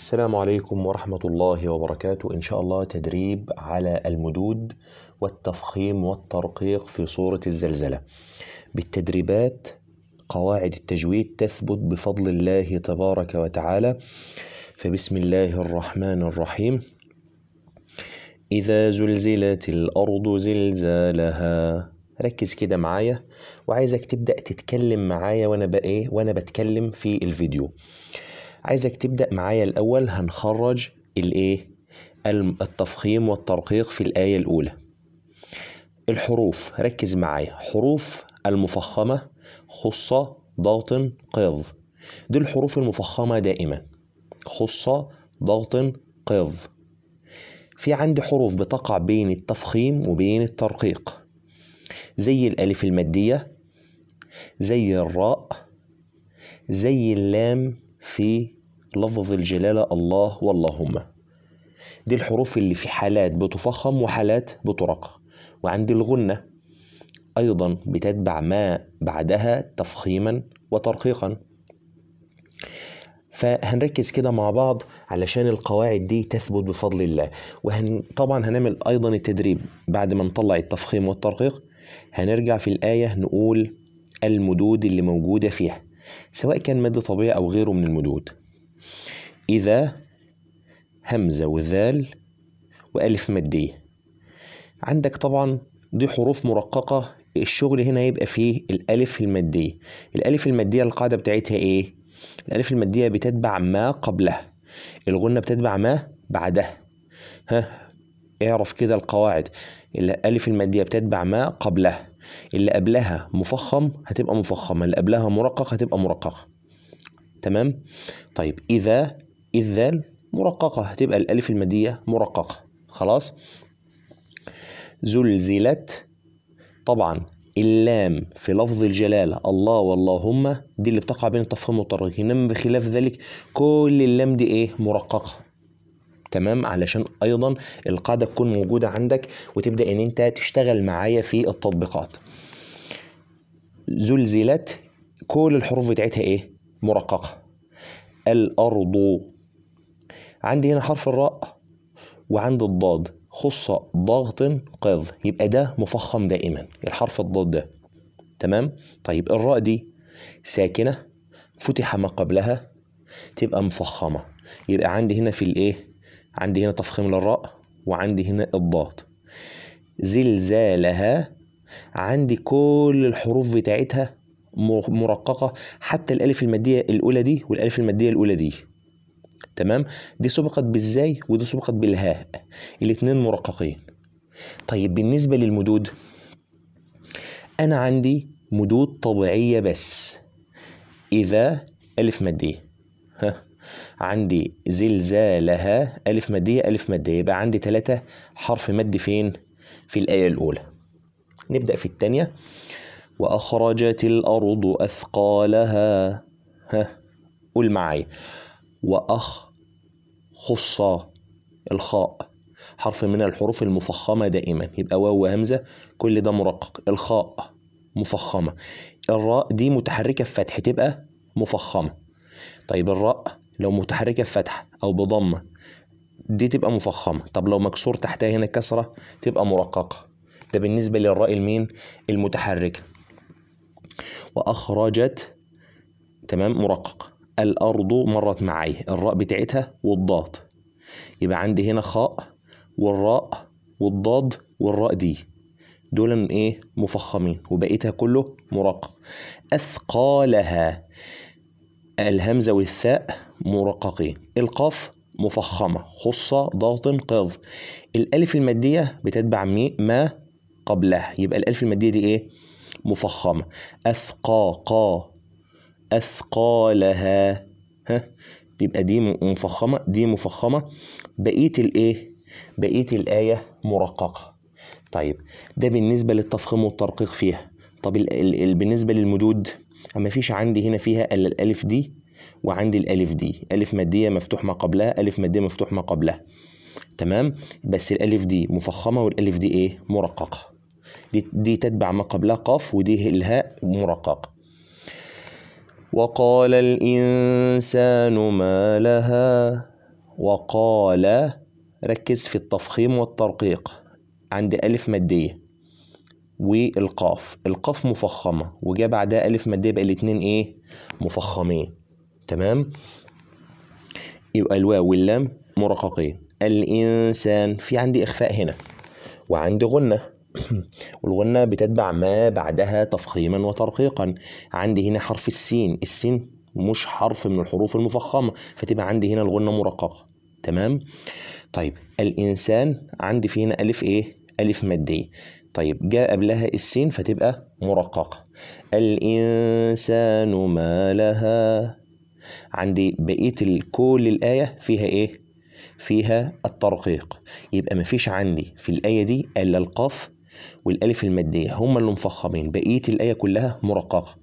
السلام عليكم ورحمة الله وبركاته إن شاء الله تدريب على المدود والتفخيم والترقيق في صورة الزلزلة بالتدريبات قواعد التجويد تثبت بفضل الله تبارك وتعالى فبسم الله الرحمن الرحيم إذا زلزلت الأرض زلزالها ركز كده معايا وعايزك تبدأ تتكلم معايا وأنا بقى إيه وأنا بتكلم في الفيديو عايزك تبدأ معايا الأول هنخرج الإيه التفخيم والترقيق في الآية الأولى الحروف ركز معايا حروف المفخمة خصة ضغط قظ دي الحروف المفخمة دائما خصة ضغط قظ في عندي حروف بتقع بين التفخيم وبين الترقيق زي الألف المادية زي الراء زي اللام في لفظ الجلالة الله واللهم دي الحروف اللي في حالات بتفخم وحالات بترق وعند الغنة أيضا بتتبع ما بعدها تفخيما وترقيقا فهنركز كده مع بعض علشان القواعد دي تثبت بفضل الله وهن طبعا هنعمل أيضا التدريب بعد ما نطلع التفخيم والترقيق هنرجع في الآية نقول المدود اللي موجودة فيها سواء كان مادة طبيعية أو غيره من المدود إذا همزة وذال وألف مادية عندك طبعا دي حروف مرققة الشغل هنا يبقى فيه الألف المادية الألف المادية القاعدة بتاعتها إيه؟ الألف المادية بتتبع ما قبلها الغنة بتتبع ما بعدها ها اعرف كده القواعد الألف المادية بتتبع ما قبلها اللي قبلها مفخم هتبقى مفخمة اللي قبلها مرقق هتبقى مرققة تمام طيب إذا الذال مرققة هتبقى الألف المادية مرققة خلاص زلزلت طبعا اللام في لفظ الجلالة الله واللهم دي اللي بتقع بين التفخيم والترقيق إنما بخلاف ذلك كل اللام دي إيه مرققة تمام علشان ايضا القاعده تكون موجوده عندك وتبدا ان انت تشتغل معايا في التطبيقات زلزلت كل الحروف بتاعتها ايه مرققه الارض عندي هنا حرف الراء وعند الضاد خص ضغط قاض يبقى ده مفخم دائما الحرف الضاد ده تمام طيب الراء دي ساكنه فتح ما قبلها تبقى مفخمه يبقى عندي هنا في الايه عندي هنا تفخيم للراء وعندي هنا الضاد زلزالها عندي كل الحروف بتاعتها مرققة حتى الألف المادية الأولى دي والألف المادية الأولى دي تمام دي سبقت بالزاي ودي سبقت بالهاء الاثنين مرققين طيب بالنسبة للمدود أنا عندي مدود طبيعية بس إذا ألف مادية ها عندي زلزالها ألف مادية ألف مادية يبقى عندي ثلاثة حرف مد فين في الآية الأولى نبدأ في الثانية وأخرجت الأرض أثقالها ها قول معايا وأخ خص الخاء حرف من الحروف المفخمة دائما يبقى واو وهمزة كل ده مرقق الخاء مفخمة الراء دي متحركة في فتح تبقى مفخمة طيب الراء لو متحركة بفتحة أو بضمة دي تبقى مفخمة طب لو مكسور تحتها هنا كسرة تبقى مرققة ده بالنسبة للراء المين المتحركة وأخرجت تمام مرقق الأرض مرت معي الراء بتاعتها والضاد يبقى عندي هنا خاء والراء والضاد والراء دي دول من ايه مفخمين وبقيتها كله مرقق أثقالها الهمزة والثاء مرققين القاف مفخمة خصة ضغط قاف الألف المادية بتتبع مي ما قبلها يبقى الألف المادية دي إيه مفخمة قا أثقالها ها تبقى دي مفخمة دي مفخمة بقية الإيه بقية الآية مرققة طيب ده بالنسبة للتفخيم والترقيق فيها طب بالنسبة للمدود ما فيش عندي هنا فيها إلا الألف دي وعندي الالف دي الف ماديه مفتوح ما قبلها الف ماديه مفتوح ما قبلها تمام بس الالف دي مفخمه والالف دي ايه مرققه دي, دي تتبع ما قبلها قاف ودي الهاء مرققه وقال الانسان ما لها وقال ركز في التفخيم والترقيق عند ألف مادية والقاف القاف مفخمة وجاء بعدها ألف مادية بقى الاتنين إيه مفخمين تمام يبقى الواو واللام مرققين الإنسان في عندي إخفاء هنا وعندي غنة والغنة بتتبع ما بعدها تفخيما وترقيقا عندي هنا حرف السين السين مش حرف من الحروف المفخمة فتبقى عندي هنا الغنة مرققة تمام طيب الإنسان عندي في هنا ألف إيه ألف مادية طيب جاء قبلها السين فتبقى مرققة الإنسان ما لها عندي بقيه كل الايه فيها ايه فيها الترقيق يبقى ما فيش عندي في الايه دي الا القاف والالف الماديه هما اللي مفخمين بقيه الايه كلها مرققه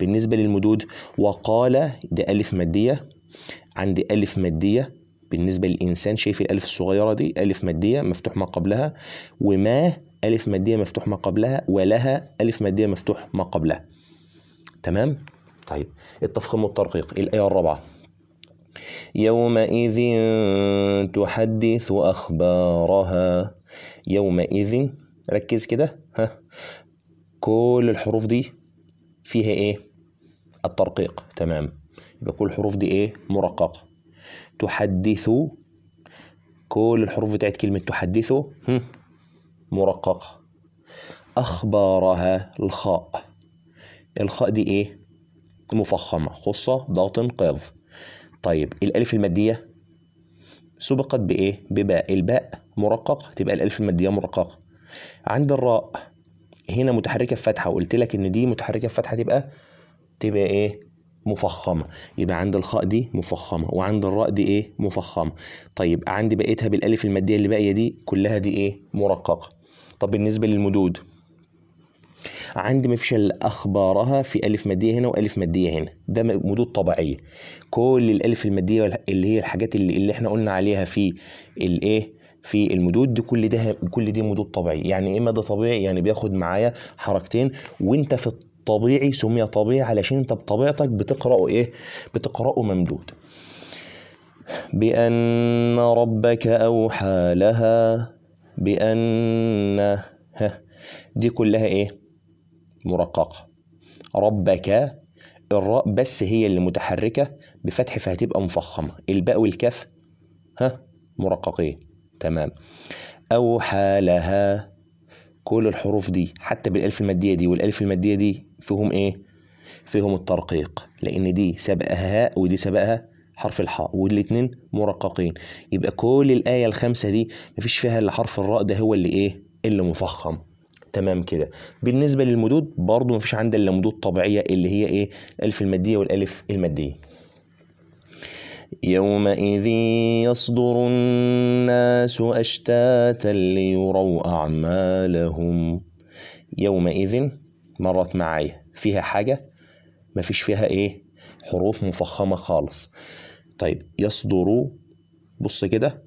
بالنسبه للمدود وقال ده الف ماديه عندي الف ماديه بالنسبه للانسان شايف الالف الصغيره دي الف ماديه مفتوح ما قبلها وما الف ماديه مفتوح ما قبلها ولها الف ماديه مفتوح ما قبلها تمام طيب التفخيم والترقيق الآية الرابعة يومئذ تحدث أخبارها يومئذ ركز كده ها كل الحروف دي فيها ايه الترقيق تمام يبقى كل الحروف دي ايه مرققة تحدث كل الحروف بتاعت كلمة تحدث مرققة أخبارها الخاء الخاء دي ايه مفخمة خصة ضغط انقاذ طيب الألف المادية سبقت بإيه؟ بباء الباء مرقق تبقى الألف المادية مرققة عند الراء هنا متحركة في فتحة وقلت لك إن دي متحركة في فتحة تبقى تبقى إيه؟ مفخمة يبقى عند الخاء دي مفخمة وعند الراء دي إيه؟ مفخمة طيب عند بقيتها بالألف المادية اللي باقية دي كلها دي إيه؟ مرققة طب بالنسبة للمدود عندي مفشل اخبارها في الف ماديه هنا والف ماديه هنا ده مدود طبيعيه كل الالف الماديه اللي هي الحاجات اللي, اللي احنا قلنا عليها في الايه في المدود دي كل ده كل دي مدود طبيعي يعني ايه مدى طبيعي يعني بياخد معايا حركتين وانت في الطبيعي سمي طبيعي علشان انت بطبيعتك بتقراه ايه بتقراه ممدود بأن ربك أوحى لها بأن ها دي كلها ايه مرققة ربك الراء بس هي اللي متحركة بفتح فهتبقى مفخمة الباء والكاف ها مرققين تمام أوحى لها كل الحروف دي حتى بالألف المادية دي والألف المادية دي فيهم إيه؟ فيهم الترقيق لأن دي سبقها هاء ودي سبقها حرف الحاء والاتنين مرققين يبقى كل الآية الخمسة دي مفيش فيها إلا حرف الراء ده هو اللي إيه؟ اللي مفخم تمام كده بالنسبه للمدود برضو مفيش عندنا الا مدود طبيعيه اللي هي ايه الف الماديه والالف الماديه يومئذ يصدر الناس اشتاتا ليروا اعمالهم يومئذ مرت معايا فيها حاجه مفيش فيها ايه حروف مفخمه خالص طيب يصدر بص كده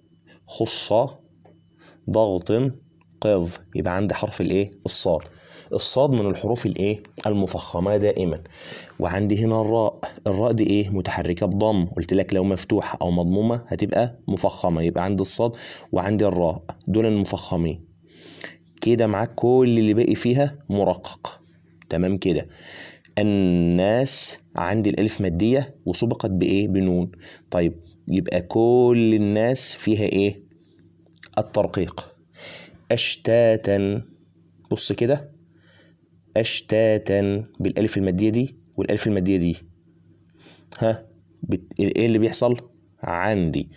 خص ضغط قاف يبقى عندي حرف الايه الصاد الصاد من الحروف الايه المفخمه دائما وعندي هنا الراء الراء دي ايه متحركه بضم قلت لك لو مفتوحه او مضمومه هتبقى مفخمه يبقى عندي الصاد وعندي الراء دول المفخمين كده معاك كل اللي باقي فيها مرقق تمام كده الناس عندي الالف ماديه وسبقت بايه بنون طيب يبقى كل الناس فيها ايه الترقيق أشتاتا بص كده أشتاتا بالألف المادية دي والألف المادية دي ها بت... إيه اللي بيحصل عندي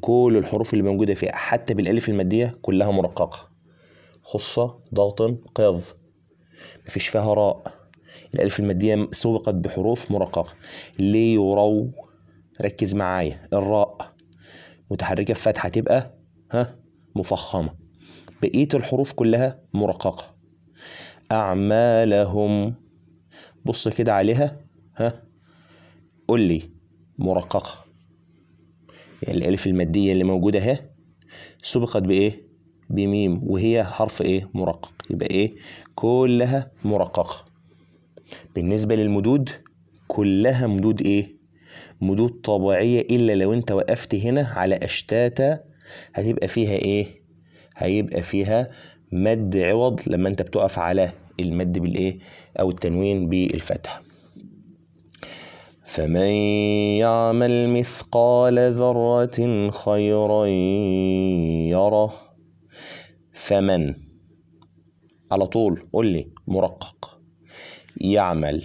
كل الحروف اللي موجودة فيها حتى بالألف المادية كلها مرققة خصة ضغط قظ مفيش فيها راء الألف المادية سبقت بحروف مرققة ليرو ركز معايا الراء متحركة في فتحة تبقى ها مفخمة بقية الحروف كلها مرققة أعمالهم بص كده عليها ها قول لي مرققة يعني الألف المادية اللي موجودة اهي سبقت بإيه؟ بميم وهي حرف إيه؟ مرقق يبقى إيه؟ كلها مرققة بالنسبة للمدود كلها مدود إيه؟ مدود طبيعية إلا لو أنت وقفت هنا على أشتاتة هتبقى فيها إيه؟ هيبقى فيها مد عوض لما انت بتقف على المد بالايه او التنوين بالفتح فمن يعمل مثقال ذرة خيرا يره فمن على طول قول لي مرقق يعمل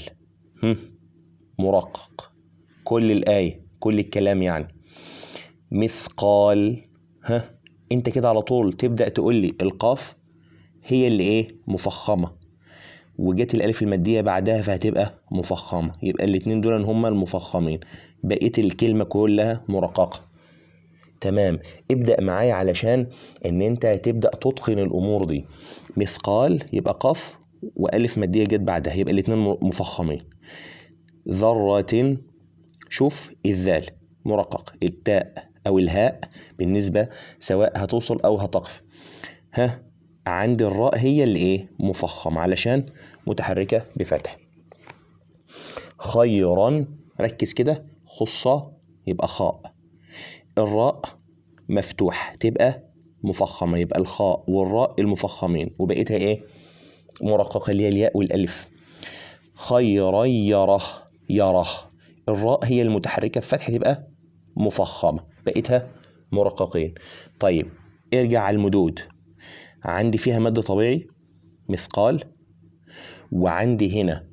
مرقق كل الآية كل الكلام يعني مثقال ها انت كده على طول تبدا تقول لي القاف هي اللي ايه مفخمه وجت الالف الماديه بعدها فهتبقى مفخمه يبقى الاتنين دول هما المفخمين بقيه الكلمه كلها مرققه تمام ابدأ معايا علشان ان انت تبدأ تتقن الامور دي مثقال يبقى قاف والف مادية جت بعدها يبقى الاتنين مفخمين ذرة شوف الذال مرقق التاء أو الهاء بالنسبة سواء هتوصل أو هتقف ها عند الراء هي اللي إيه مفخم علشان متحركة بفتح خيرا ركز كده خصة يبقى خاء الراء مفتوح تبقى مفخمة يبقى الخاء والراء المفخمين وبقيتها إيه مرققة اللي هي الياء والألف خيرا يره يره الراء هي المتحركة في فتح تبقى مفخمة بقيتها مرققين طيب ارجع على المدود عندي فيها مد طبيعي مثقال وعندي هنا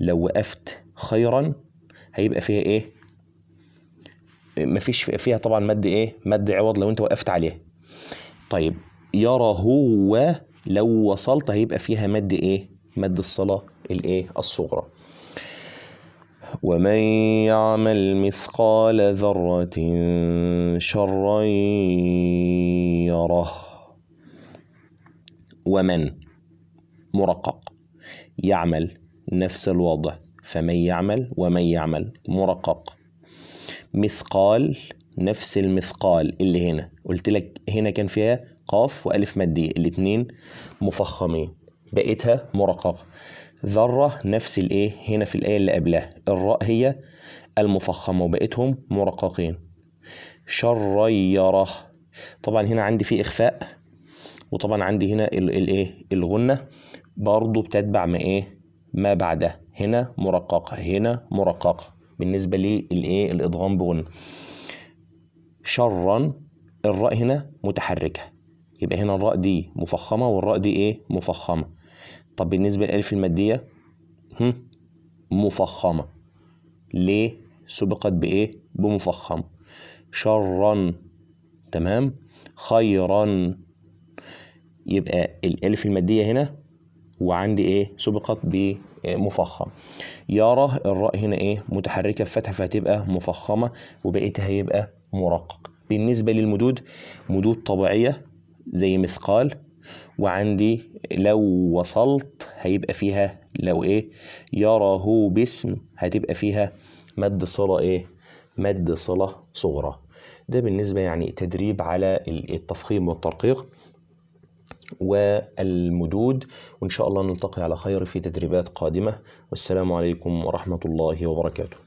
لو وقفت خيرا هيبقى فيها ايه مفيش فيها طبعا مد ايه مد عوض لو انت وقفت عليه طيب يرى هو لو وصلت هيبقى فيها مد ايه مد الصلاه الايه الصغرى ومن يعمل مثقال ذرة شرا يره ومن مرقق يعمل نفس الوضع فمن يعمل ومن يعمل مرقق مثقال نفس المثقال اللي هنا قلت لك هنا كان فيها قاف وألف مادية الاتنين مفخمين بقيتها مرققة ذرة نفس الايه هنا في الآية اللي قبلها الراء هي المفخمة وبقيتهم مرققين شريرة طبعا هنا عندي في إخفاء وطبعا عندي هنا الايه الغنة برضو بتتبع ما ايه ما بعدها هنا مرققة هنا مرققة بالنسبة للايه الإضغام بغنة شرا الراء هنا متحركة يبقى هنا الراء دي مفخمة والراء دي ايه مفخمة طب بالنسبة للألف المادية هم مفخمة ليه سبقت بإيه بمفخمة شرا تمام خيرا يبقى الألف المادية هنا وعندي إيه سبقت بمفخم يرى الراء هنا إيه متحركة فتحة فهتبقى مفخمة وبقيتها هيبقى مرقق بالنسبة للمدود مدود طبيعية زي مثقال وعندي لو وصلت هيبقى فيها لو ايه يراه باسم هتبقى فيها مد صلة ايه مد صلة صغرى ده بالنسبة يعني تدريب على التفخيم والترقيق والمدود وإن شاء الله نلتقي على خير في تدريبات قادمة والسلام عليكم ورحمة الله وبركاته